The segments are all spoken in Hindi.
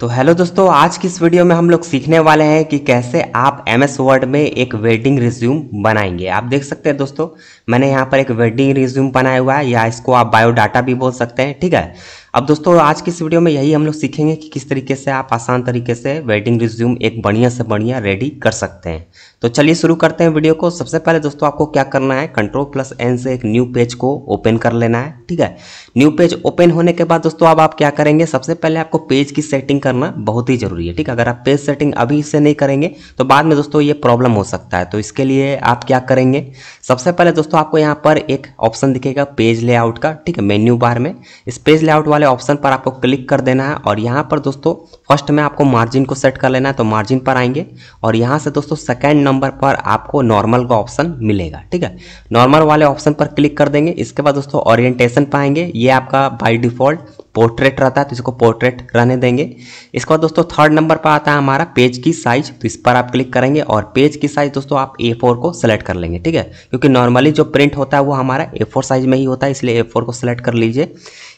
तो हेलो दोस्तों आज की इस वीडियो में हम लोग सीखने वाले हैं कि कैसे आप एम एस वर्ड में एक वेडिंग रिज्यूम बनाएंगे आप देख सकते हैं दोस्तों मैंने यहाँ पर एक वेडिंग रिज्यूम बनाया हुआ है या इसको आप बायोडाटा भी बोल सकते हैं ठीक है अब दोस्तों आज की इस वीडियो में यही हम लोग सीखेंगे कि किस तरीके से आप आसान तरीके से वेडिंग रिज्यूम एक बढ़िया से बढ़िया रेडी कर सकते हैं तो चलिए शुरू करते हैं वीडियो को सबसे पहले दोस्तों आपको क्या करना है कंट्रोल प्लस एन से एक न्यू पेज को ओपन कर लेना है ठीक है न्यू पेज ओपन होने के बाद दोस्तों अब आप क्या करेंगे सबसे पहले आपको पेज की सेटिंग करना बहुत ही ज़रूरी है ठीक है अगर आप पेज सेटिंग अभी से नहीं करेंगे तो बाद में दोस्तों ये प्रॉब्लम हो सकता है तो इसके लिए आप क्या करेंगे सबसे पहले दोस्तों आपको यहाँ पर एक ऑप्शन दिखेगा पेज लेआउट का ठीक है मेन्यू बार में इस पेज लेआउट वाले वाले ऑप्शन पर आपको क्लिक कर देना है और यहाँ पर दोस्तों फर्स्ट में आपको मार्जिन को सेट कर लेना है तो मार्जिन पर आएंगे और यहाँ से दोस्तों सेकेंड नंबर पर आपको नॉर्मल का ऑप्शन मिलेगा ठीक है नॉर्मल वाले ऑप्शन पर क्लिक कर देंगे इसके बाद दोस्तों ओरिएंटेशन आएंगे ये आपका बाई डिफॉल्ट पोर्ट्रेट रहता है तो इसको पोर्ट्रेट रहने देंगे इसके बाद दोस्तों थर्ड नंबर पर आता है हमारा पेज की साइज तो इस पर आप क्लिक करेंगे और पेज की साइज दोस्तों आप ए फोर को सेलेक्ट कर लेंगे ठीक है क्योंकि नॉर्मली जो प्रिंट होता है वो हमारा ए फोर साइज में ही होता है इसलिए ए फोर को सेलेक्ट कर लीजिए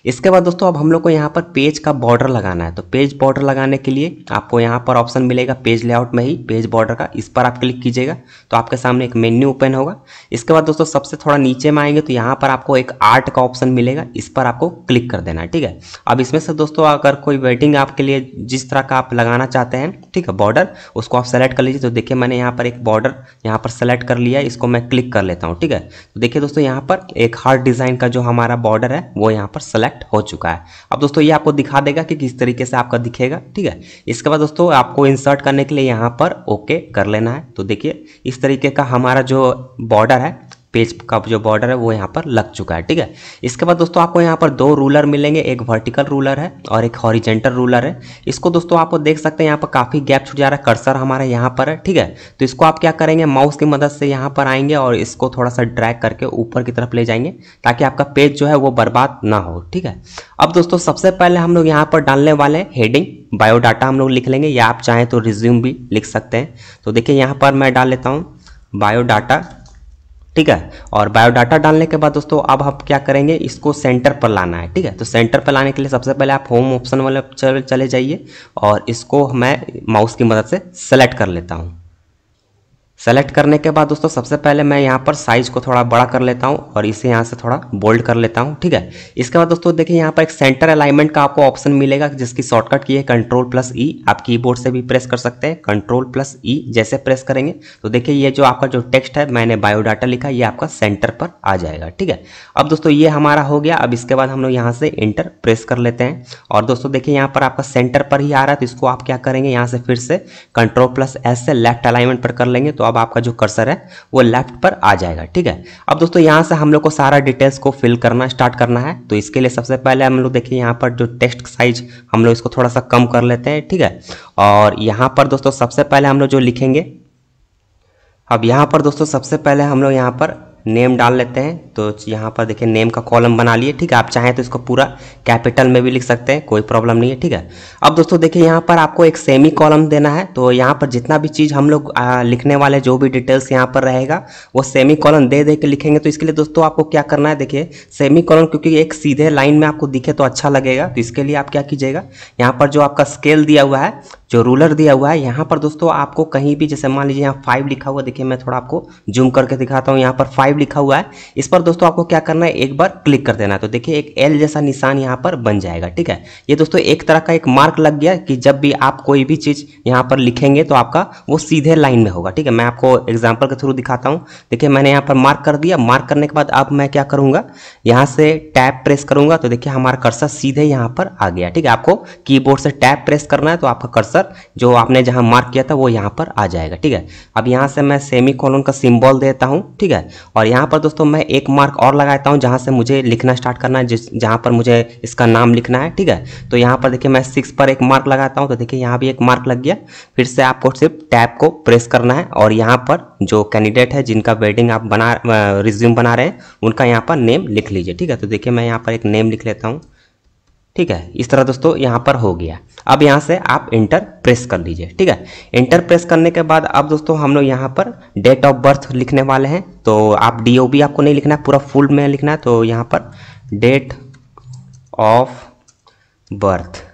इसके बाद दोस्तों अब हम लोग को यहाँ पर पेज का बॉर्डर लगाना है तो पेज बॉर्डर लगाने के लिए आपको यहाँ पर ऑप्शन मिलेगा पेज लेआउट में ही पेज बॉर्डर का इस पर आप क्लिक कीजिएगा तो आपके सामने एक मेन्यू ओपन होगा इसके बाद दोस्तों सबसे थोड़ा नीचे में आएंगे तो यहाँ पर आपको एक आर्ट का ऑप्शन मिलेगा इस पर आपको क्लिक कर देना है ठीक है अब इसमें से दोस्तों अगर कोई वेटिंग आपके लिए जिस तरह का आप लगाना चाहते हैं ठीक है बॉर्डर उसको आप सेलेक्ट कर लीजिए तो देखिए मैंने यहाँ पर एक बॉर्डर यहाँ पर सेलेक्ट कर लिया इसको मैं क्लिक कर लेता हूँ ठीक है तो देखिए दोस्तों यहाँ पर एक हार्ट डिज़ाइन का जो हमारा बॉर्डर है वो यहाँ पर सेलेक्ट सेलेक्ट हो चुका है अब दोस्तों ये आपको दिखा देगा कि किस तरीके से आपका दिखेगा ठीक है इसके बाद दोस्तों आपको इंसर्ट करने के लिए यहाँ पर ओके कर लेना है तो देखिए इस तरीके का हमारा जो बॉर्डर है पेज का जो बॉर्डर है वो यहाँ पर लग चुका है ठीक है इसके बाद दोस्तों आपको यहाँ पर दो रूलर मिलेंगे एक वर्टिकल रूलर है और एक हॉरिजेंटल रूलर है इसको दोस्तों आप देख सकते हैं यहाँ पर काफ़ी गैप छूट जा रहा है कर्सर हमारे यहाँ पर है ठीक है तो इसको आप क्या करेंगे माउस की मदद से यहाँ पर आएंगे और इसको थोड़ा सा ड्रैक करके ऊपर की तरफ ले जाएंगे ताकि आपका पेज जो है वो बर्बाद ना हो ठीक है अब दोस्तों सबसे पहले हम लोग यहाँ पर डालने वाले हैं हेडिंग बायोडाटा हम लोग लिख लेंगे या आप चाहें तो रिज्यूम भी लिख सकते हैं तो देखिए यहाँ पर मैं डाल लेता हूँ बायोडाटा ठीक है और बायोडाटा डालने के बाद दोस्तों अब आप क्या करेंगे इसको सेंटर पर लाना है ठीक है तो सेंटर पर लाने के लिए सबसे पहले आप होम ऑप्शन वाले चले जाइए और इसको मैं माउस की मदद से सेलेक्ट कर लेता हूँ सेलेक्ट करने के बाद दोस्तों सबसे पहले मैं यहाँ पर साइज़ को थोड़ा बड़ा कर लेता हूँ और इसे यहाँ से थोड़ा बोल्ड कर लेता हूँ ठीक है इसके बाद दोस्तों देखिए यहाँ पर एक सेंटर अलाइनमेंट का आपको ऑप्शन मिलेगा जिसकी शॉर्टकट की है कंट्रोल प्लस ई आप कीबोर्ड से भी प्रेस कर सकते हैं कंट्रोल प्लस ई जैसे प्रेस करेंगे तो देखिए ये जो आपका जो टेक्स्ट है मैंने बायोडाटा लिखा ये आपका सेंटर पर आ जाएगा ठीक है अब दोस्तों ये हमारा हो गया अब इसके बाद हम लोग यहाँ से इंटर प्रेस कर लेते हैं और दोस्तों देखिए यहाँ पर आपका सेंटर पर ही आ रहा है तो इसको आप क्या करेंगे यहाँ से फिर से कंट्रोल प्लस एस से लेफ्ट अलाइनमेंट पर कर लेंगे तो अब आपका जो कर्सर है वो लेफ्ट पर आ जाएगा ठीक है अब दोस्तों यहाँ से हम लोग को सारा डिटेल्स को फिल करना स्टार्ट करना है तो इसके लिए सबसे पहले हम लोग देखिए यहाँ पर जो टेक्स्ट साइज हम लोग इसको थोड़ा सा कम कर लेते हैं ठीक है और यहाँ पर दोस्तों सबसे पहले हम लोग जो लिखेंगे अब यहाँ पर दोस्तों सबसे पहले हम लोग यहाँ पर नेम डाल लेते हैं तो यहाँ पर देखिए नेम का कॉलम बना लिए ठीक है आप चाहें तो इसको पूरा कैपिटल में भी लिख सकते हैं कोई प्रॉब्लम नहीं है ठीक है अब दोस्तों देखिए यहाँ पर आपको एक सेमी कॉलम देना है तो यहाँ पर जितना भी चीज़ हम लोग लिखने वाले जो भी डिटेल्स यहाँ पर रहेगा वो सेमी कॉलम दे दे के लिखेंगे तो इसके लिए दोस्तों आपको क्या करना है देखिए सेमी कॉलम क्योंकि एक सीधे लाइन में आपको दिखे तो अच्छा लगेगा तो इसके लिए आप क्या कीजिएगा यहाँ पर जो आपका स्केल दिया हुआ है जो रूलर दिया हुआ है यहाँ पर दोस्तों आपको कहीं भी जैसे मान लीजिए यहाँ फाइव लिखा हुआ देखिए मैं थोड़ा आपको जूम करके दिखाता हूँ यहाँ पर फाइव फाइव लिखा हुआ है इस पर दोस्तों आपको क्या करना है एक बार क्लिक कर देना है तो देखिए एक एल जैसा निशान यहाँ पर बन जाएगा ठीक है ये दोस्तों एक तरह का एक मार्क लग गया कि जब भी आप कोई भी चीज़ यहाँ पर लिखेंगे तो आपका वो सीधे लाइन में होगा ठीक है मैं आपको एग्जाम्पल के थ्रू दिखाता हूँ देखिए मैंने यहाँ पर मार्क कर दिया मार्क करने के बाद अब मैं क्या करूँगा यहाँ से टैप प्रेस करूँगा तो देखिए हमारा कर्सर सीधे यहाँ पर आ गया ठीक है आपको की से टैप प्रेस करना है तो आपका कर्सर जो आपने जहाँ मार्क किया था वो यहाँ पर आ जाएगा ठीक है अब यहाँ से मैं सेमी कॉलोन का सिम्बॉल देता हूँ ठीक है और यहाँ पर दोस्तों मैं एक मार्क और लगाता हूँ जहाँ से मुझे लिखना स्टार्ट करना है जिस जहाँ पर मुझे इसका नाम लिखना है ठीक है तो यहाँ पर देखिए मैं सिक्स पर एक मार्क लगाता हूँ तो देखिए यहाँ भी एक मार्क लग गया फिर से आपको सिर्फ टैब को प्रेस करना है और यहाँ पर जो कैंडिडेट है जिनका वेडिंग आप बना रिज्यूम बना रहे हैं उनका यहाँ पर नेम लिख लीजिए ठीक है तो देखिए मैं यहाँ पर एक नेम लिख लेता हूँ ठीक है इस तरह दोस्तों यहाँ पर हो गया अब यहाँ से आप इंटर प्रेस कर लीजिए ठीक है इंटर प्रेस करने के बाद अब दोस्तों हम लोग यहाँ पर डेट ऑफ बर्थ लिखने वाले हैं तो आप डी आपको नहीं लिखना है पूरा फुल में लिखना है तो यहाँ पर डेट ऑफ बर्थ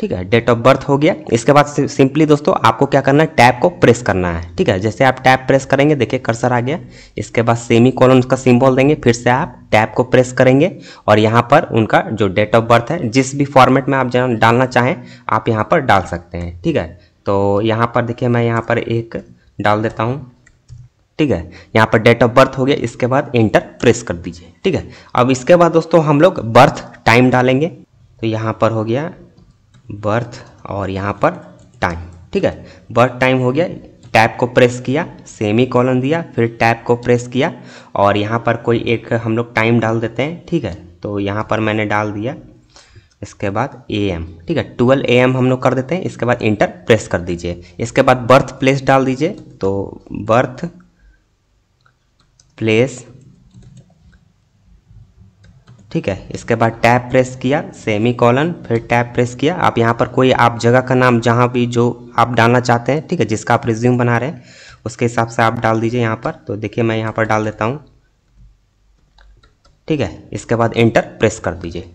ठीक है डेट ऑफ बर्थ हो गया इसके बाद सिंपली दोस्तों आपको क्या करना है टैब को प्रेस करना है ठीक है जैसे आप टैब प्रेस करेंगे देखिए कर्सर आ गया इसके बाद सेमी कॉलन का सिंबल देंगे फिर से आप टैब को प्रेस करेंगे और यहाँ पर उनका जो डेट ऑफ बर्थ है जिस भी फॉर्मेट में आप डालना चाहें आप यहाँ पर डाल सकते हैं ठीक है तो यहाँ पर देखिए मैं यहाँ पर एक डाल देता हूँ ठीक है यहाँ पर डेट ऑफ बर्थ हो गया इसके बाद एंटर प्रेस कर दीजिए ठीक है अब इसके बाद दोस्तों हम लोग बर्थ टाइम डालेंगे तो यहाँ पर हो गया बर्थ और यहाँ पर टाइम ठीक है बर्थ टाइम हो गया टैप को प्रेस किया सेमी कॉलन दिया फिर टैप को प्रेस किया और यहाँ पर कोई एक हम लोग टाइम डाल देते हैं ठीक है तो यहाँ पर मैंने डाल दिया इसके बाद ए एम ठीक है ट्वेल्व ए एम हम लोग कर देते हैं इसके बाद इंटर प्रेस कर दीजिए इसके बाद बर्थ प्लेस डाल दीजिए तो बर्थ प्लेस ठीक है इसके बाद टैब प्रेस किया सेमी कॉलन फिर टैब प्रेस किया आप यहाँ पर कोई आप जगह का नाम जहाँ भी जो आप डालना चाहते हैं ठीक है जिसका आप रिज्यूम बना रहे हैं उसके हिसाब से आप डाल दीजिए यहाँ पर तो देखिए मैं यहाँ पर डाल देता हूँ ठीक है इसके बाद इंटर प्रेस कर दीजिए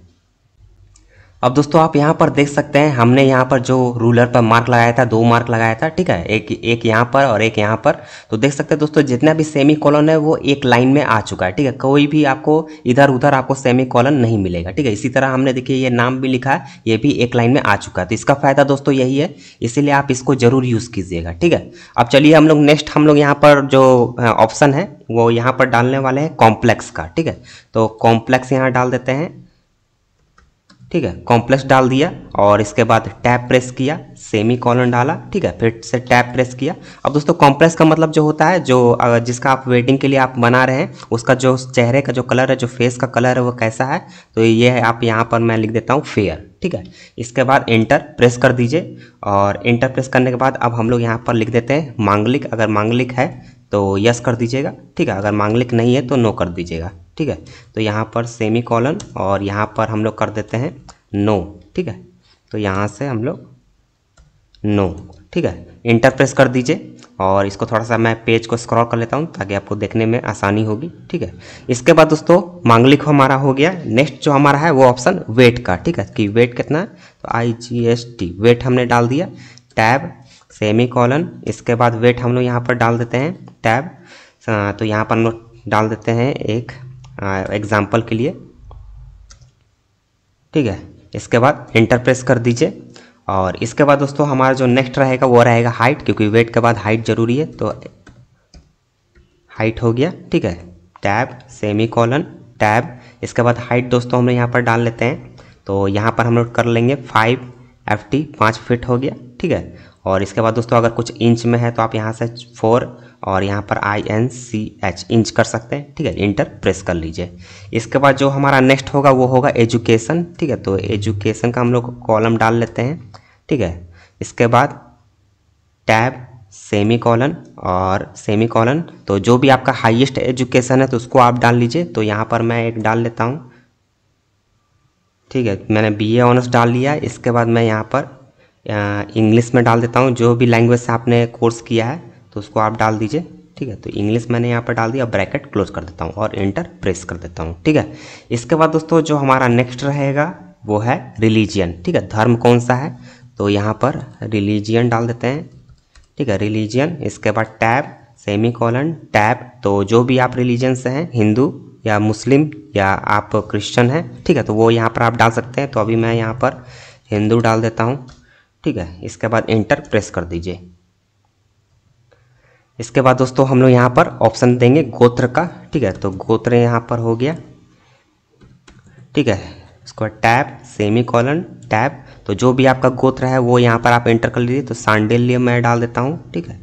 अब दोस्तों आप यहाँ पर देख सकते हैं हमने यहाँ पर जो रूलर पर मार्क लगाया था दो मार्क लगाया था ठीक है एक एक यहाँ पर और एक यहाँ पर तो देख सकते हैं दोस्तों जितना भी सेमी कॉलन है वो एक लाइन में आ चुका है ठीक है कोई भी आपको इधर उधर आपको सेमी कॉलन नहीं मिलेगा ठीक है इसी तरह हमने देखिए ये नाम भी लिखा है ये भी एक लाइन में आ चुका है तो इसका फ़ायदा दोस्तों यही है इसीलिए आप इसको ज़रूर यूज़ कीजिएगा ठीक है अब चलिए हम लोग नेक्स्ट हम लोग यहाँ पर जो ऑप्शन है वो यहाँ पर डालने वाले हैं कॉम्प्लेक्स का ठीक है तो कॉम्प्लेक्स यहाँ डाल देते हैं ठीक है कॉम्प्लेक्स डाल दिया और इसके बाद टैप प्रेस किया सेमी कॉलन डाला ठीक है फिर से टैप प्रेस किया अब दोस्तों कॉम्प्लेक्स का मतलब जो होता है जो जिसका आप वेडिंग के लिए आप बना रहे हैं उसका जो चेहरे का जो कलर है जो फेस का कलर है वो कैसा है तो ये है आप यहाँ पर मैं लिख देता हूँ फेयर ठीक है इसके बाद इंटर प्रेस कर दीजिए और इंटर प्रेस करने के बाद अब हम लोग यहाँ पर लिख देते हैं मांगलिक अगर मांगलिक है तो यस कर दीजिएगा ठीक है अगर मांगलिक नहीं है तो नो कर दीजिएगा ठीक है तो यहाँ पर सेमी कॉलन और यहाँ पर हम लोग कर देते हैं नो ठीक है तो यहाँ से हम लोग नो ठीक है इंटर प्रेस कर दीजिए और इसको थोड़ा सा मैं पेज को स्क्रॉल कर लेता हूँ ताकि आपको देखने में आसानी होगी ठीक है इसके बाद दोस्तों मांगलिक हमारा हो गया नेक्स्ट जो हमारा है वो ऑप्शन वेट का ठीक है कि वेट कितना है तो I G S T weight हमने डाल दिया टैब सेमी कॉलन इसके बाद वेट हम लोग यहाँ पर डाल देते हैं टैब हाँ, तो यहाँ पर हम लोग डाल देते हैं एक एग्ज़ाम्पल के लिए ठीक है इसके बाद इंटर प्रेस कर दीजिए और इसके बाद दोस्तों हमारा जो नेक्स्ट रहेगा वो रहेगा हाइट क्योंकि वेट के बाद हाइट ज़रूरी है तो हाइट हो गया ठीक है टैब सेमी कॉलन टैब इसके बाद हाइट दोस्तों हम लोग यहाँ पर डाल लेते हैं तो यहाँ पर हम लोग कर लेंगे फाइव एफ टी पाँच फिट हो गया ठीक है और इसके बाद दोस्तों अगर कुछ इंच में है तो आप यहाँ से फोर और यहाँ पर I N C H inch कर सकते हैं ठीक है इंटर प्रेस कर लीजिए इसके बाद जो हमारा नेक्स्ट होगा वो होगा एजुकेशन ठीक है तो एजुकेशन का हम लोग कॉलम डाल लेते हैं ठीक है इसके बाद टैब सेमी कॉलन और सेमी कॉलन तो जो भी आपका हाइएस्ट एजुकेशन है तो उसको आप डाल लीजिए तो यहाँ पर मैं एक डाल लेता हूँ ठीक है मैंने बी ए ऑनर्स डाल लिया इसके बाद मैं यहाँ पर इंग्लिश में डाल देता हूँ जो भी लैंग्वेज से आपने कोर्स किया है तो उसको आप डाल दीजिए ठीक है तो इंग्लिश मैंने यहाँ पर डाल दिया ब्रैकेट क्लोज कर देता हूँ और इंटर प्रेस कर देता हूँ ठीक है इसके बाद दोस्तों जो हमारा नेक्स्ट रहेगा वो है रिलीजियन ठीक है धर्म कौन सा है तो यहाँ पर रिलीजियन डाल देते हैं ठीक है रिलीजियन इसके बाद टैब सेमी कॉलन टैब तो जो भी आप रिलीजन से हैं हिंदू या मुस्लिम या आप क्रिश्चन हैं ठीक है तो वो यहाँ पर आप डाल सकते हैं तो अभी मैं यहाँ पर हिंदू डाल देता हूँ ठीक है इसके बाद एंटर प्रेस कर दीजिए इसके बाद दोस्तों हम लोग यहाँ पर ऑप्शन देंगे गोत्र का ठीक है तो गोत्र यहाँ पर हो गया ठीक है उसके बाद टैब सेमी कॉलन टैब तो जो भी आपका गोत्र है वो यहाँ पर आप एंटर कर लीजिए तो सांडिल्य मैं डाल देता हूँ ठीक है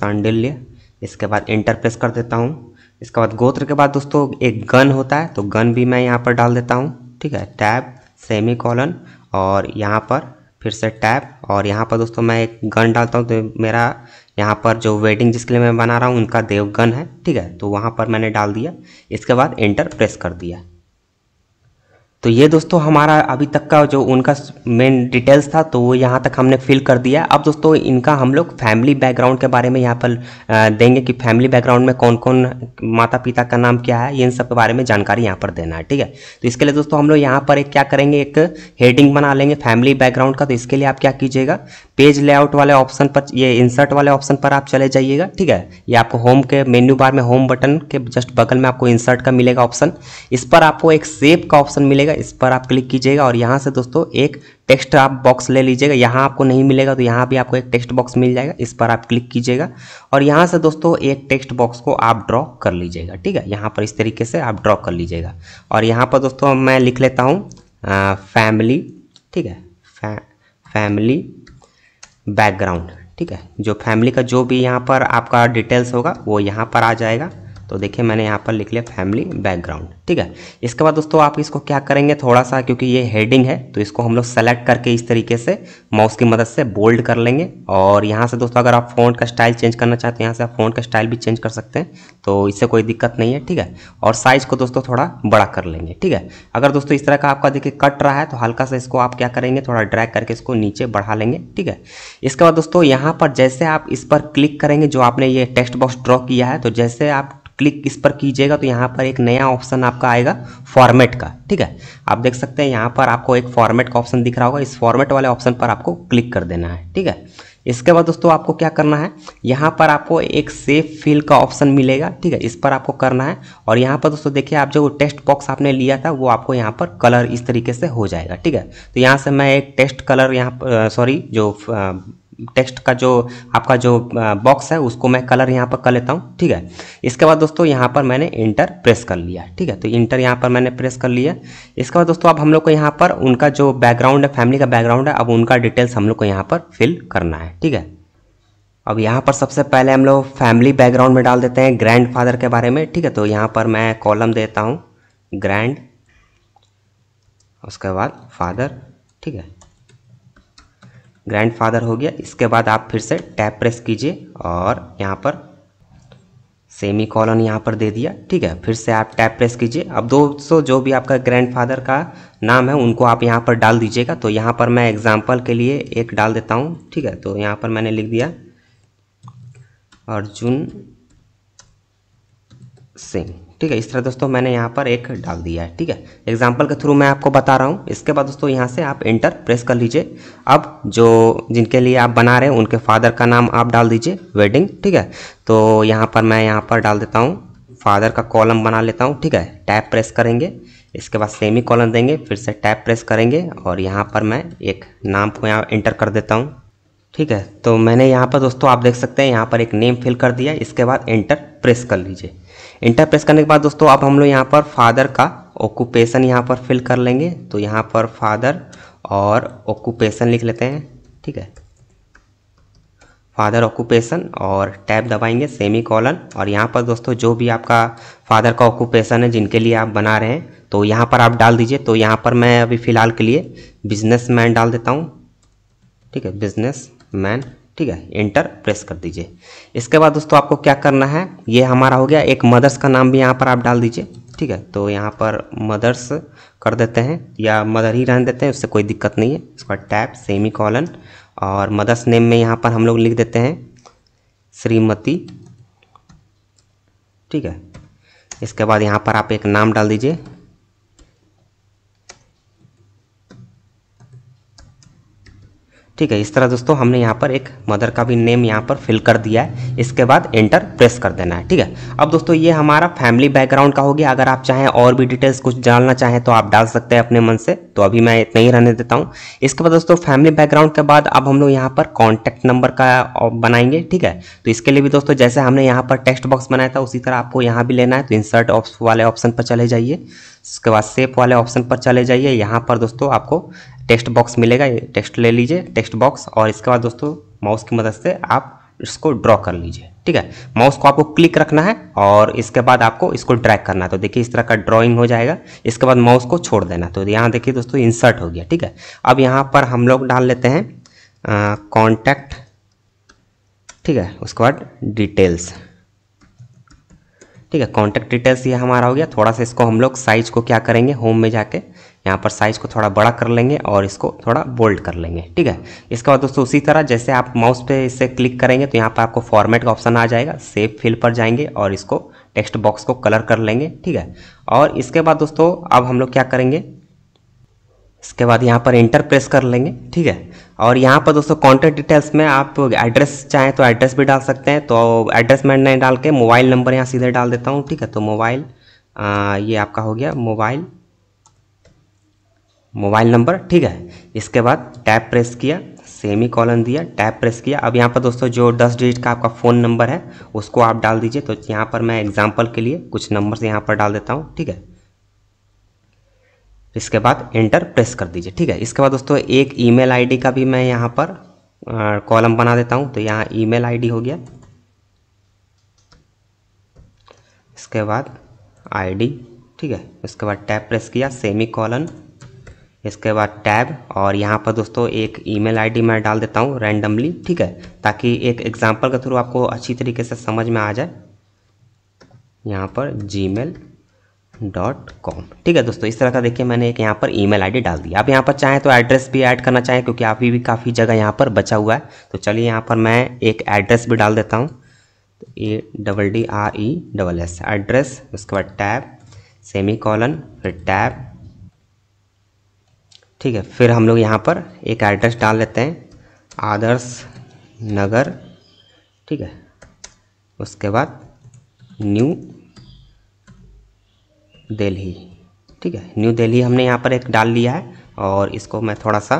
सांडिल्य इसके बाद एंटर प्रेस कर देता हूँ इसके बाद गोत्र के बाद दोस्तों एक गन होता है तो गन भी मैं यहाँ पर डाल देता हूँ ठीक है टैब सेमी कॉलन और यहाँ पर फिर से टैप और यहाँ पर दोस्तों मैं एक गन डालता हूँ तो मेरा यहाँ पर जो वेडिंग जिसके लिए मैं बना रहा हूँ उनका देवगन है ठीक है तो वहाँ पर मैंने डाल दिया इसके बाद एंटर प्रेस कर दिया तो ये दोस्तों हमारा अभी तक का जो उनका मेन डिटेल्स था तो वो यहाँ तक हमने फिल कर दिया अब दोस्तों इनका हम लोग फैमिली बैकग्राउंड के बारे में यहाँ पर देंगे कि फैमिली बैकग्राउंड में कौन कौन माता पिता का नाम क्या है इन सब के बारे में जानकारी यहाँ पर देना है ठीक है तो इसके लिए दोस्तों हम लोग यहाँ पर एक क्या करेंगे एक हेडिंग बना लेंगे फैमिली बैकग्राउंड का तो इसके लिए आप क्या कीजिएगा पेज लेआउट वाले ऑप्शन पर ये इंसर्ट वाले ऑप्शन पर आप चले जाइएगा ठीक है ये आपको होम के मेन्यू बार में होम बटन के जस्ट बगल में आपको इंसर्ट का मिलेगा ऑप्शन इस पर आपको एक सेप का ऑप्शन मिलेगा इस पर आप क्लिक कीजिएगा और यहाँ से दोस्तों एक टेक्स्ट आप बॉक्स ले लीजिएगा यहाँ आपको नहीं मिलेगा तो यहाँ भी आपको एक टेक्स्ट बॉक्स मिल जाएगा इस पर आप क्लिक कीजिएगा और यहाँ से दोस्तों एक टेक्स्ट बॉक्स को आप ड्रॉ कर लीजिएगा ठीक है यहाँ पर इस तरीके से आप ड्रॉ कर लीजिएगा और यहाँ पर दोस्तों मैं लिख लेता हूँ फैमिली ठीक है फैमिली बैकग्राउंड ठीक है जो फैमिली का जो भी यहाँ पर आपका डिटेल्स होगा वो यहाँ पर आ जाएगा तो देखिए मैंने यहाँ पर लिख लिया फैमिली बैकग्राउंड ठीक है इसके बाद दोस्तों आप इसको क्या करेंगे थोड़ा सा क्योंकि ये हेडिंग है तो इसको हम लोग सेलेक्ट करके इस तरीके से माउस की मदद से बोल्ड कर लेंगे और यहाँ से दोस्तों अगर आप फोन का स्टाइल चेंज करना चाहते हैं यहाँ से आप फ़ोन का स्टाइल भी चेंज कर सकते हैं तो इससे कोई दिक्कत नहीं है ठीक है और साइज़ को दोस्तों थोड़ा बड़ा कर लेंगे ठीक है अगर दोस्तों इस तरह का आपका देखिए कट रहा है तो हल्का सा इसको आप क्या करेंगे थोड़ा ड्रैग करके इसको नीचे बढ़ा लेंगे ठीक है इसके बाद दोस्तों यहाँ पर जैसे आप इस पर क्लिक करेंगे जो आपने ये टेक्स्ट बॉक्स ड्रॉ किया है तो जैसे आप क्लिक इस पर कीजिएगा तो यहाँ पर एक नया ऑप्शन आपका आएगा फॉर्मेट का ठीक है आप देख सकते हैं यहाँ पर आपको एक फॉर्मेट का ऑप्शन दिख रहा होगा इस फॉर्मेट वाले ऑप्शन पर आपको क्लिक कर देना है ठीक है इसके बाद दोस्तों आपको क्या करना है यहाँ पर आपको एक सेफ फील का ऑप्शन मिलेगा ठीक है इस पर आपको करना है और यहाँ पर दोस्तों देखिए आप जो टेस्ट बॉक्स आपने लिया था वो आपको यहाँ पर कलर इस तरीके से हो जाएगा ठीक है तो यहाँ से मैं एक टेस्ट कलर यहाँ पर सॉरी जो टेक्स्ट का जो आपका जो बॉक्स है उसको मैं कलर यहाँ पर कर लेता हूँ ठीक है इसके बाद दोस्तों यहाँ पर मैंने इंटर प्रेस कर लिया ठीक है तो इंटर यहाँ पर मैंने प्रेस कर लिया इसके बाद दोस्तों अब हम लोग को यहाँ पर उनका जो बैकग्राउंड है फैमिली का बैकग्राउंड है अब उनका डिटेल्स हम लोग को यहाँ पर फिल करना है ठीक है अब यहाँ पर सबसे पहले हम लोग फैमिली बैकग्राउंड में डाल देते हैं फादर के बारे में ठीक है तो यहाँ पर मैं कॉलम देता हूँ ग्रैंड उसके बाद फादर ठीक है ग्रैंडफादर हो गया इसके बाद आप फिर से टैप प्रेस कीजिए और यहाँ पर सेमी कॉलन यहाँ पर दे दिया ठीक है फिर से आप टैप प्रेस कीजिए अब दोस्तों जो भी आपका ग्रैंडफादर का नाम है उनको आप यहाँ पर डाल दीजिएगा तो यहाँ पर मैं एग्जाम्पल के लिए एक डाल देता हूँ ठीक है तो यहाँ पर मैंने लिख दिया अर्जुन सिंह ठीक है इस तरह दोस्तों मैंने यहाँ पर एक डाल दिया है ठीक है एग्जाम्पल के थ्रू मैं आपको बता रहा हूँ इसके बाद दोस्तों यहाँ से आप इंटर प्रेस कर लीजिए अब जो जिनके लिए आप बना रहे हैं उनके फादर का नाम आप डाल दीजिए वेडिंग ठीक है तो यहाँ पर मैं यहाँ पर डाल देता हूँ फादर का कॉलम बना लेता हूँ ठीक है टैप प्रेस करेंगे इसके बाद सेमी कॉलम देंगे फिर से टैप प्रेस करेंगे और यहाँ पर मैं एक नाम को यहाँ इंटर कर देता हूँ ठीक है तो मैंने यहाँ पर दोस्तों आप देख सकते हैं यहाँ पर एक नेम फिल कर दिया इसके बाद इंटर प्रेस कर लीजिए इंटर प्रेस करने के बाद दोस्तों अब हम लोग यहाँ पर फादर का ऑक्यूपेशन यहाँ पर फिल कर लेंगे तो यहाँ पर फादर और ऑक्यूपेशन लिख लेते हैं ठीक है फादर ऑक्यूपेशन और टैब दबाएंगे सेमी कॉलन और यहाँ पर दोस्तों जो भी आपका फादर का ऑक्यूपेशन है जिनके लिए आप बना रहे हैं तो यहाँ पर आप डाल दीजिए तो यहाँ पर मैं अभी फ़िलहाल के लिए बिजनेस मैन डाल देता हूँ ठीक है बिजनेस मैन ठीक है एंटर प्रेस कर दीजिए इसके बाद दोस्तों आपको क्या करना है ये हमारा हो गया एक मदर्स का नाम भी यहाँ पर आप डाल दीजिए ठीक है तो यहाँ पर मदर्स कर देते हैं या मदर ही रहने देते हैं उससे कोई दिक्कत नहीं है उसका टैप सेमी कॉलन और मदर्स नेम में यहाँ पर हम लोग लिख देते हैं श्रीमती ठीक है इसके बाद यहाँ पर आप एक नाम डाल दीजिए ठीक है इस तरह दोस्तों हमने यहाँ पर एक मदर का भी नेम यहाँ पर फिल कर दिया है इसके बाद एंटर प्रेस कर देना है ठीक है अब दोस्तों ये हमारा फैमिली बैकग्राउंड का हो गया अगर आप चाहें और भी डिटेल्स कुछ डालना चाहें तो आप डाल सकते हैं अपने मन से तो अभी मैं इतना ही रहने देता हूँ इसके बाद दोस्तों फैमिली बैकग्राउंड के बाद अब हम लोग यहाँ पर कॉन्टैक्ट नंबर का बनाएंगे ठीक है तो इसके लिए भी दोस्तों जैसे हमने यहाँ पर टेक्स्ट बॉक्स बनाया था उसी तरह आपको यहाँ भी लेना है तो इंसर्ट वाले ऑप्शन पर चले जाइए इसके बाद सेफ वाले ऑप्शन पर चले जाइए यहाँ पर दोस्तों आपको टेक्स्ट बॉक्स मिलेगा ये टेक्स्ट ले लीजिए टेक्स्ट बॉक्स और इसके बाद दोस्तों माउस की मदद से आप इसको ड्रॉ कर लीजिए ठीक है माउस को आपको क्लिक रखना है और इसके बाद आपको इसको ड्रैग करना है तो देखिए इस तरह का ड्राइंग हो जाएगा इसके बाद माउस को छोड़ देना तो यहाँ देखिए दोस्तों इंसर्ट हो गया ठीक है अब यहाँ पर हम लोग डाल लेते हैं कॉन्टैक्ट ठीक है उसके बाद डिटेल्स ठीक है कॉन्टैक्ट डिटेल्स ये हमारा हो गया थोड़ा सा इसको हम लोग साइज को क्या करेंगे होम में जाके यहाँ पर साइज़ को थोड़ा बड़ा कर लेंगे और इसको थोड़ा बोल्ड कर लेंगे ठीक है इसके बाद दोस्तों उसी तरह जैसे आप माउस पे इसे क्लिक करेंगे तो यहाँ पर आपको फॉर्मेट का ऑप्शन आ जाएगा सेव फिल पर जाएंगे और इसको टेक्स्ट बॉक्स को कलर कर लेंगे ठीक है और इसके बाद दोस्तों अब हम लोग क्या करेंगे इसके बाद यहाँ पर इंटर प्रेस कर लेंगे ठीक है और यहाँ पर दोस्तों कॉन्टैक्ट डिटेल्स में आप एड्रेस चाहें तो एड्रेस भी डाल सकते हैं तो एड्रेस में नहीं डाल के मोबाइल नंबर यहाँ सीधे डाल देता हूँ ठीक है तो मोबाइल ये आपका हो गया मोबाइल मोबाइल नंबर ठीक है इसके बाद टैप प्रेस किया सेमी कॉलन दिया टैप प्रेस किया अब यहाँ पर दोस्तों जो दस डिजिट का आपका फ़ोन नंबर है उसको आप डाल दीजिए तो यहाँ पर मैं एग्जाम्पल के लिए कुछ नंबर यहाँ पर डाल देता हूँ ठीक है इसके बाद एंटर प्रेस कर दीजिए ठीक है इसके बाद दोस्तों एक ई मेल का भी मैं यहाँ पर कॉलम बना देता हूँ तो यहाँ ई मेल हो गया इसके बाद आईडी ठीक है उसके बाद टैप प्रेस किया सेमी कॉलन इसके बाद टैब और यहाँ पर दोस्तों एक ईमेल आईडी मैं डाल देता हूँ रैंडमली ठीक है ताकि एक एग्जाम्पल के थ्रू आपको अच्छी तरीके से समझ में आ जाए यहाँ पर जी डॉट कॉम ठीक है दोस्तों इस तरह का देखिए मैंने एक यहाँ पर ईमेल आईडी डाल दी आप यहाँ पर चाहें तो एड्रेस भी ऐड करना चाहें क्योंकि अभी भी काफ़ी जगह यहाँ पर बचा हुआ है तो चलिए यहाँ पर मैं एक एड्रेस भी डाल देता हूँ A double D R E double S address उसके बाद टैब सेमी कॉलन फिर टैब ठीक है फिर हम लोग यहाँ पर एक एड्रेस डाल लेते हैं आदर्श नगर ठीक है उसके बाद न्यू दिल्ली ठीक है न्यू दिल्ली हमने यहाँ पर एक डाल लिया है और इसको मैं थोड़ा सा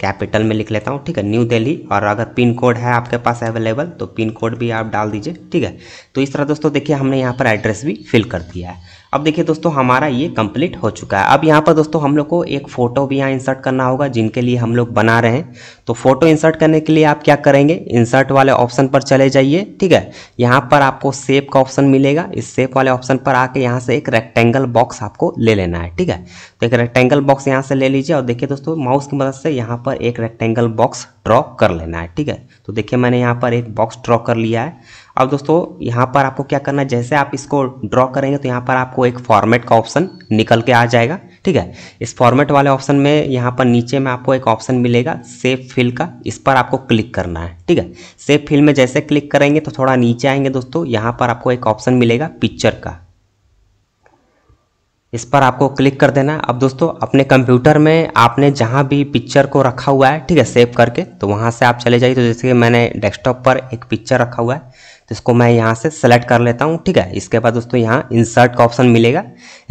कैपिटल में लिख लेता हूँ ठीक है न्यू दिल्ली और अगर पिन कोड है आपके पास अवेलेबल तो पिन कोड भी आप डाल दीजिए ठीक है तो इस तरह दोस्तों देखिए हमने यहाँ पर एड्रेस भी फिल कर दिया है अब देखिए दोस्तों हमारा ये कंप्लीट हो चुका है अब यहाँ पर दोस्तों हम लोग को एक फ़ोटो भी यहाँ इंसर्ट करना होगा जिनके लिए हम लोग बना रहे हैं तो फ़ोटो इंसर्ट करने के लिए आप क्या करेंगे इंसर्ट वाले ऑप्शन पर चले जाइए ठीक है यहाँ पर आपको सेप का ऑप्शन मिलेगा इस सेप वाले ऑप्शन पर आके यहाँ से एक रेक्टेंगल बॉक्स आपको ले लेना है ठीक है तो एक रेक्टेंगल बॉक्स यहाँ से ले लीजिए और देखिए दोस्तों माउस की मदद से यहाँ पर एक रेक्टेंगल बॉक्स ड्रॉ कर लेना है ठीक है तो देखिए मैंने यहाँ पर एक बॉक्स ड्रॉ कर लिया है अब दोस्तों यहाँ पर आपको क्या करना है जैसे आप इसको ड्रॉ करेंगे तो यहाँ पर आपको एक फॉर्मेट का ऑप्शन निकल के आ जाएगा ठीक है इस फॉर्मेट वाले ऑप्शन में यहाँ पर नीचे में आपको एक ऑप्शन मिलेगा सेव फिल का इस पर आपको क्लिक करना है ठीक है सेव फिल में जैसे क्लिक करेंगे तो थोड़ा नीचे आएंगे दोस्तों यहाँ पर आपको एक ऑप्शन मिलेगा पिक्चर का इस पर आपको क्लिक कर देना अब दोस्तों अपने कंप्यूटर में आपने जहाँ भी पिक्चर को रखा हुआ है ठीक है सेव करके तो वहाँ से आप चले जाइए तो जैसे कि मैंने डेस्कटॉप पर एक पिक्चर रखा हुआ है इसको मैं यहाँ से सेलेक्ट कर लेता हूँ ठीक है इसके बाद दोस्तों यहाँ इंसर्ट का ऑप्शन मिलेगा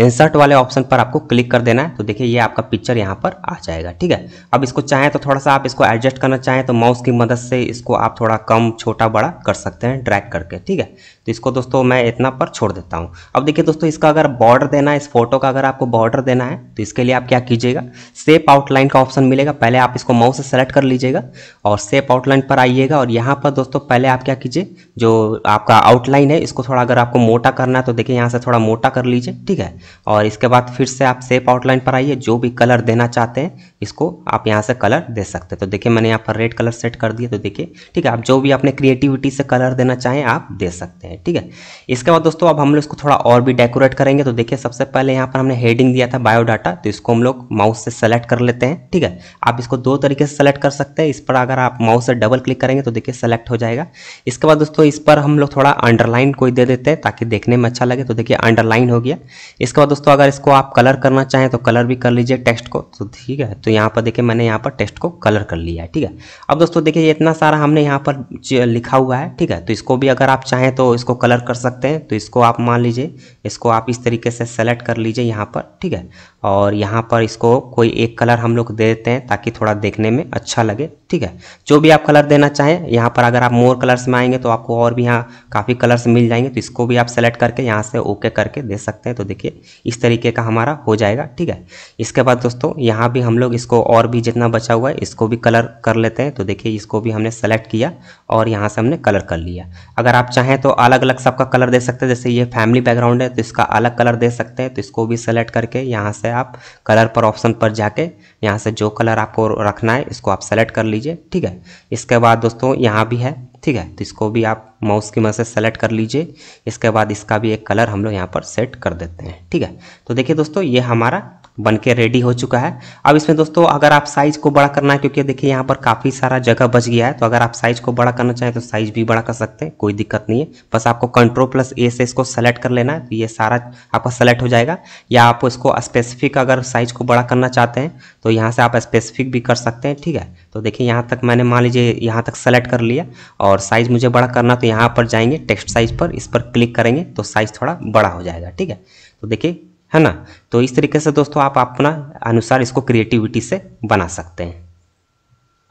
इंसर्ट वाले ऑप्शन पर आपको क्लिक कर देना है तो देखिए ये आपका पिक्चर यहाँ पर आ जाएगा ठीक है अब इसको चाहें तो थोड़ा सा आप इसको एडजस्ट करना चाहें तो माउस की मदद से इसको आप थोड़ा कम छोटा बड़ा कर सकते हैं ड्रैक करके ठीक है तो इसको दोस्तों मैं इतना पर छोड़ देता हूँ अब देखिए दोस्तों इसका अगर बॉर्डर देना है इस फोटो का अगर आपको बॉर्डर देना है तो इसके लिए आप क्या कीजिएगा सेप आउटलाइन का ऑप्शन मिलेगा पहले आप इसको माउस से सेलेक्ट कर लीजिएगा और सेप आउटलाइन पर आइएगा और यहाँ पर दोस्तों पहले आप क्या कीजिए जो आपका आउटलाइन है इसको थोड़ा अगर आपको मोटा करना है तो देखिए यहाँ से थोड़ा मोटा कर लीजिए ठीक है और इसके बाद फिर से आप सेप आउटलाइन पर आइए जो भी कलर देना चाहते हैं इसको आप यहाँ से कलर दे सकते हैं तो देखिए मैंने यहाँ पर रेड कलर सेट कर दिया तो देखिए ठीक है आप जो भी अपने क्रिएटिविटी से कलर देना चाहें आप दे सकते हैं ठीक है इसके बाद दोस्तों अब हम लोग इसको थोड़ा और भी डेकोरेट करेंगे तो देखिए सबसे पहले यहाँ पर हमने हेडिंग दिया था बायोडाटा तो इसको हम लोग माउस से सेलेक्ट कर लेते हैं ठीक है आप इसको दो तरीके से सेलेक्ट कर सकते हैं इस पर अगर आप माउस से डबल क्लिक करेंगे तो देखिए सेलेक्ट हो जाएगा इसके बाद दोस्तों इस पर ऊपर हम लोग थोड़ा अंडरलाइन कोई दे देते हैं ताकि देखने में अच्छा लगे तो देखिए अंडरलाइन हो गया इसके बाद दोस्तों अगर इसको आप कलर करना चाहें तो कलर भी कर लीजिए टेक्स्ट को तो ठीक है तो यहाँ पर देखिए मैंने यहाँ पर टेक्स्ट को कलर कर लिया है ठीक है अब दोस्तों देखिए इतना सारा हमने यहाँ पर लिखा हुआ है ठीक है तो इसको भी अगर आप चाहें तो इसको कलर कर सकते हैं तो इसको आप मान लीजिए इसको आप इस तरीके से सेलेक्ट कर लीजिए यहाँ पर ठीक है और यहाँ पर इसको कोई एक कलर हम लोग दे देते हैं ताकि थोड़ा देखने में अच्छा लगे ठीक है जो भी आप कलर देना चाहें यहाँ पर अगर आप मोर कलर्स में आएंगे तो आपको और भी यहाँ काफ़ी कलर्स मिल जाएंगे तो इसको भी आप सेलेक्ट करके यहाँ से ओके करके दे सकते हैं तो देखिए इस तरीके का हमारा हो जाएगा ठीक है इसके बाद दोस्तों यहाँ भी हम लोग इसको और भी जितना बचा हुआ है इसको भी कलर कर लेते हैं तो देखिए इसको भी हमने सेलेक्ट किया और यहाँ से हमने कलर कर लिया अगर आप चाहें तो अलग अलग सबका कलर दे सकते हैं जैसे ये फैमिली बैकग्राउंड है तो इसका अलग कलर दे सकते हैं तो इसको भी सेलेक्ट करके यहाँ से है आप कलर पर ऑप्शन पर जाके यहाँ से जो कलर आपको रखना है इसको आप सेलेक्ट कर लीजिए ठीक है इसके बाद दोस्तों यहाँ भी है ठीक है तो इसको भी आप माउस की मदद से सेलेक्ट कर लीजिए इसके बाद इसका भी एक कलर हम लोग यहाँ पर सेट कर देते हैं ठीक है तो देखिए दोस्तों ये हमारा बनके रेडी हो चुका है अब इसमें दोस्तों अगर आप साइज को बड़ा करना है क्योंकि देखिए यहाँ पर काफ़ी सारा जगह बच गया है तो अगर आप साइज को बड़ा करना चाहें तो साइज भी बड़ा कर सकते हैं कोई दिक्कत नहीं है बस आपको कंट्रोल प्लस ए से इसको सेलेक्ट कर लेना है तो ये सारा आपका सेलेक्ट हो जाएगा या आप इसको स्पेसिफिक अगर साइज को बड़ा करना चाहते हैं तो यहाँ से आप स्पेसिफिक भी कर सकते हैं ठीक है तो देखिए यहाँ तक मैंने मान लीजिए यहाँ तक सेलेक्ट कर लिया और साइज़ मुझे बड़ा करना तो यहाँ पर जाएंगे टेक्स्ट साइज़ पर इस पर क्लिक करेंगे तो साइज़ थोड़ा बड़ा हो जाएगा ठीक है तो देखिए है ना तो इस तरीके से दोस्तों आप अपना अनुसार इसको क्रिएटिविटी से बना सकते हैं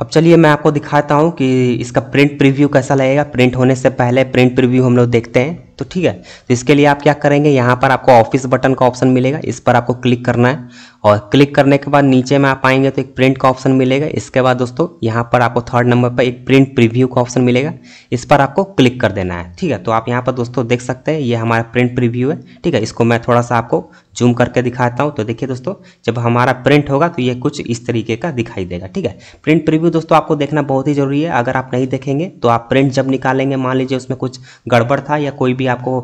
अब चलिए मैं आपको दिखाता हूँ कि इसका प्रिंट प्रीव्यू कैसा लगेगा प्रिंट होने से पहले प्रिंट प्रीव्यू हम लोग देखते हैं तो ठीक है तो इसके लिए आप क्या करेंगे यहाँ पर आपको ऑफिस बटन का ऑप्शन मिलेगा इस पर आपको क्लिक करना है और क्लिक करने के बाद नीचे में आप आएंगे तो एक प्रिंट का ऑप्शन मिलेगा इसके बाद दोस्तों यहाँ पर आपको थर्ड नंबर पर एक प्रिंट प्रीव्यू का ऑप्शन मिलेगा इस पर आपको क्लिक कर देना है ठीक है तो आप यहाँ पर दोस्तों देख सकते हैं ये हमारा प्रिंट प्रिव्यू है ठीक है इसको मैं थोड़ा सा आपको जूम करके दिखाता हूँ तो देखिए दोस्तों जब हमारा प्रिंट होगा तो ये कुछ इस तरीके का दिखाई देगा ठीक है प्रिंट प्रिव्यू दोस्तों आपको देखना बहुत ही जरूरी है अगर आप नहीं देखेंगे तो आप प्रिंट जब निकालेंगे मान लीजिए उसमें कुछ गड़बड़ था या कोई भी आपको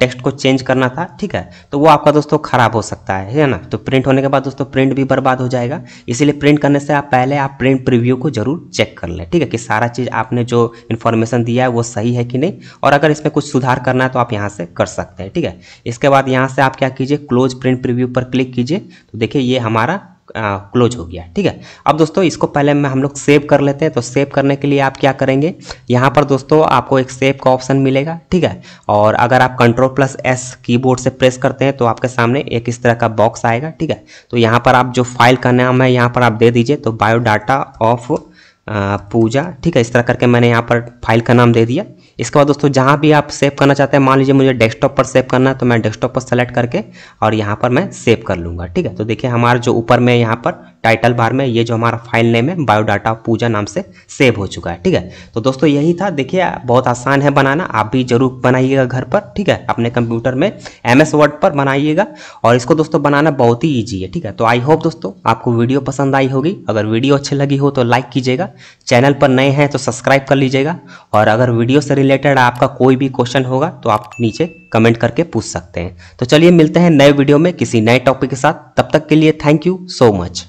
टेक्स्ट को चेंज करना था ठीक है तो वो आपका दोस्तों ख़राब हो सकता है है ना तो प्रिंट होने के बाद दोस्तों प्रिंट भी बर्बाद हो जाएगा इसीलिए प्रिंट करने से आप पहले आप प्रिंट प्रिव्यू को ज़रूर चेक कर लें ठीक है कि सारा चीज़ आपने जो इन्फॉर्मेशन दिया है वो सही है कि नहीं और अगर इसमें कुछ सुधार करना है तो आप यहाँ से कर सकते हैं ठीक है इसके बाद यहाँ से आप क्या कीजिए क्लोज प्रिंट प्रिव्यू पर क्लिक कीजिए तो देखिए ये हमारा क्लोज हो गया ठीक है अब दोस्तों इसको पहले में हम लोग सेव कर लेते हैं तो सेव करने के लिए आप क्या करेंगे यहाँ पर दोस्तों आपको एक सेव का ऑप्शन मिलेगा ठीक है और अगर आप कंट्रोल प्लस एस कीबोर्ड से प्रेस करते हैं तो आपके सामने एक इस तरह का बॉक्स आएगा ठीक है तो यहाँ पर आप जो फाइल का नाम है यहाँ पर आप दे दीजिए तो बायोडाटा ऑफ पूजा ठीक है इस तरह करके मैंने यहाँ पर फाइल का नाम दे दिया इसके बाद दोस्तों जहाँ भी आप सेव करना चाहते हैं मान लीजिए मुझे डेस्कटॉप पर सेव करना है तो मैं डेस्कटॉप पर सेलेक्ट करके और यहाँ पर मैं सेव कर लूँगा ठीक है तो देखिए हमारा जो ऊपर में यहाँ पर टाइटल बार में ये जो हमारा फाइल नेम है बायोडाटा पूजा नाम से सेव हो चुका है ठीक है तो दोस्तों यही था देखिए बहुत आसान है बनाना आप भी जरूर बनाइएगा घर पर ठीक है अपने कंप्यूटर में एम एस वर्ड पर बनाइएगा और इसको दोस्तों बनाना बहुत ही ईजी है ठीक है तो आई होप दोस्तों आपको वीडियो पसंद आई होगी अगर वीडियो अच्छी लगी हो तो लाइक कीजिएगा चैनल पर नए हैं तो सब्सक्राइब कर लीजिएगा और अगर वीडियो से रिलेटेड आपका कोई भी क्वेश्चन होगा तो आप नीचे कमेंट करके पूछ सकते हैं तो चलिए मिलते हैं नए वीडियो में किसी नए टॉपिक के साथ तब तक के लिए थैंक यू सो मच